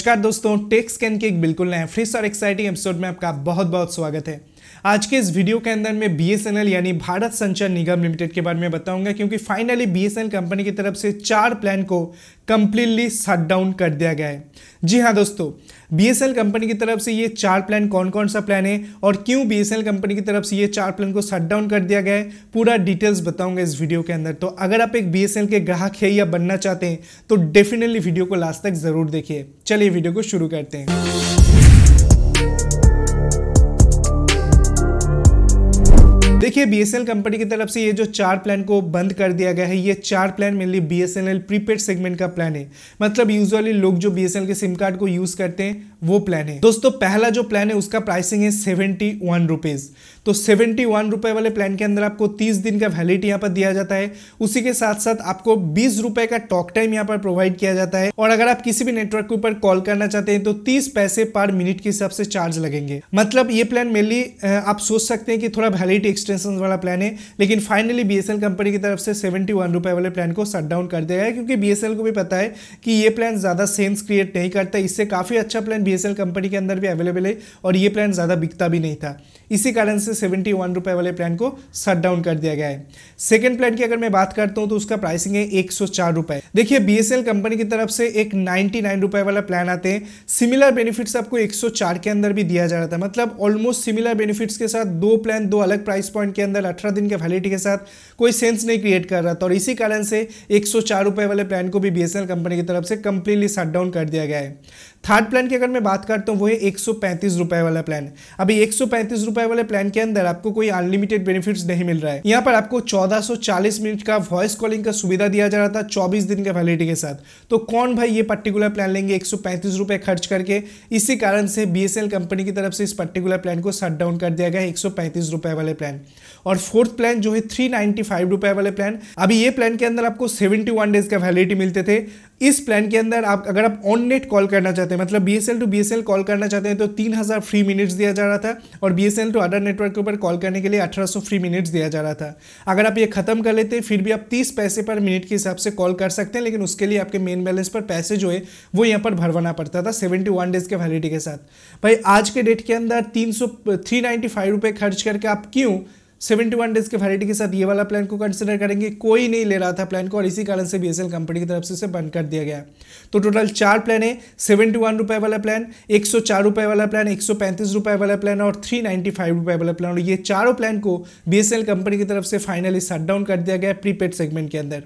नमस्कार दोस्तों take scan के एक बिल्कुल नए फ्रेश और एक्साइटिंग एपिसोड में आपका बहुत बहुत स्वागत है आज के इस वीडियो के अंदर मैं बी यानी भारत संचार निगम लिमिटेड के बारे में बताऊंगा क्योंकि फाइनली बी कंपनी की तरफ से चार प्लान को कंप्लीटली शट डाउन कर दिया गया है जी हाँ दोस्तों बी कंपनी की तरफ से ये चार प्लान कौन कौन सा प्लान है और क्यों बी कंपनी की तरफ से ये चार प्लान को शट डाउन कर दिया गया है पूरा डिटेल्स बताऊंगा इस वीडियो के अंदर तो अगर आप एक बी के ग्राहक है या बनना चाहते हैं तो डेफिनेटली वीडियो को लास्ट तक ज़रूर देखिए चलिए वीडियो को शुरू करते हैं देखिए बीएसएल कंपनी की तरफ से ये जो चार प्लान को बंद कर दिया गया है ये चार plan mainly BSNL prepaid segment का प्लान है मतलब यूजुअली लोग जो बीएसएनएल के सिम कार्ड को यूज़ करते हैं वो प्लान है दोस्तों पहला जो प्लान है उसका प्राइसिंग है सेवेंटी वन रुपीज तो सेवेंटी वन रुपए वाले प्लान के अंदर आपको तीस दिन का वैलिडिटी यहाँ पर दिया जाता है उसी के साथ साथ आपको बीस रुपए का टॉक टाइम यहाँ पर प्रोवाइड किया जाता है और अगर आप किसी भी नेटवर्क के ऊपर कॉल करना चाहते हैं तो तीस पैसे पर मिनट के हिसाब से चार्ज लगेंगे मतलब ये प्लान मेनली आप सोच सकते हैं कि थोड़ा वैलिडिटी एक्सटेंशन वाला प्लान है लेकिन फाइनली बी कंपनी की तरफ से सेवेंटी रुपए वाले प्लान को शट डाउन कर दिया गया क्योंकि बी को भी पता है कि ये प्लान ज्यादा सेंस क्रिएट नहीं करता इससे काफी अच्छा प्लान बी कंपनी के अंदर भी अवेलेबल है और ये प्लान ज़्यादा बिकता भी नहीं था इसी कारण से सेवेंटी वन रुपये वाले प्लान को शट डाउन कर दिया गया है सेकेंड प्लान की अगर मैं बात करता हूँ तो उसका प्राइसिंग है एक सौ चार रुपये देखिए बी कंपनी की तरफ से एक नाइन्टी नाइन रुपये वाला प्लान आते हैं सिमिलर बेनिफिट्स आपको एक सौ चार के अंदर भी दिया जा रहा था मतलब ऑलमोस्ट सिमिलर बेनिफिट्स के साथ दो प्लान दो अलग प्राइस पॉइंट के अंदर अठारह दिन के वैलिडिटी के साथ कोई सेंस नहीं क्रिएट कर रहा था और इसी कारण से एक सौ चार रुपये वाले प्लान को भी बी कंपनी की तरफ से कंप्लीटली शट डाउन कर दिया गया है थर्ड प्लान की अगर मैं बात करता हूँ वो है एक रुपए वाला प्लान अभी एक रुपए वाले प्लान के अंदर आपको कोई अनलिमिटेड बेनिफिट्स नहीं मिल रहा है यहाँ पर आपको 1440 मिनट का वॉइस कॉलिंग का सुविधा दिया जा रहा था 24 दिन के वैलिडिटी के साथ तो कौन भाई ये पर्टिकुलर प्लान लेंगे एक रुपए खर्च करके इसी कारण से बी कंपनी की तरफ से इस पर्टिकुलर प्लान को शट डाउन कर दिया गया एक रुपए वाले प्लान और फोर्थ प्लान जो है थ्री रुपए वाले प्लान अभी ये प्लान के अंदर आपको सेवेंटी डेज का वैलिडिटी मिलते थे इस प्लान के अंदर आप अगर आप ऑन नेट कॉल करना चाहते हैं मतलब B S L to B S L call करना चाहते हैं तो तीन हज़ार फ्री मिनट्स दिया जा रहा था और B S L to other network के ऊपर कॉल करने के लिए अठारह सौ फ्री मिनट्स दिया जा रहा था अगर आप ये ख़त्म कर लेते हैं फिर भी आप तीस पैसे पर मिनट के हिसाब से कॉल कर सकते हैं लेकिन उसके लिए आपके मेन बैलेंस पर पैसे जो है वो यहाँ पर भरवाना पड़ता था सेवेंटी वन डेज़ के वैलिडिटी के साथ भाई आज के डेट के अंदर तीन सौ थ्री नाइन्टी फाइव रुपये खर्च करके आप क्यों सेवेंटी वन डेज के वैलिटी के साथ ये वाला प्लान को कंसिडर करेंगे कोई नहीं ले रहा था प्लान को और इसी कारण से बी कंपनी की तरफ से इसे बंद कर दिया गया तो टोटल चार प्लान है सेवेंटी वन रुपये वाला प्लान एक सौ चार रुपये वाला प्लान एक सौ पैंतीस रुपये वाला प्लान और थ्री नाइन्टी फाइव रुपये वाला प्लान और ये चारों प्लान को बी कंपनी की तरफ से फाइनली शट डाउन कर दिया गया प्रीपेड सेगमेंट के अंदर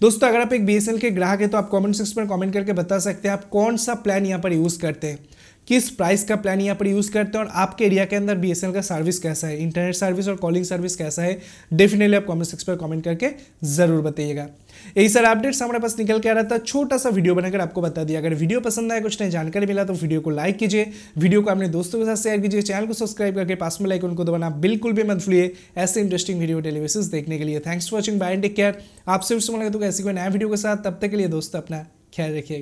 दोस्तों अगर आप एक बी के ग्राहक है तो आप कॉमेंट सेक्शन पर कॉमेंट करके बता सकते हैं आप कौन सा प्लान यहाँ पर यूज़ करते हैं किस प्राइस का प्लान यहाँ पर यूज़ करते हैं और आपके एरिया के अंदर बी का सर्विस कैसा है इंटरनेट सर्विस और कॉलिंग सर्विस कैसा है डेफिनेटली आप कॉमेंट सेक्स पर कॉमेंट करके ज़रूर बताइएगा यही सारे अपडेट्स हमारे पास निकल के आ रहा था छोटा सा वीडियो बनाकर आपको बता दिया अगर वीडियो पसंद आया कुछ नहीं जानकारी मिला तो वीडियो को लाइक कीजिए वीडियो को अपने दोस्तों के साथ शेयर कीजिए चैनल को सब्सक्राइब करके पास में लाइक उनको दबाना बिल्कुल भी मत भूलिए ऐसे इंटरेस्टिंग वीडियो टेलीविजन देखने के लिए thanks for watching bye take care आपसे फिर से तो ऐसी कोई नया वीडियो के साथ तब तक के लिए दोस्तों अपना ख्याल रखिएगा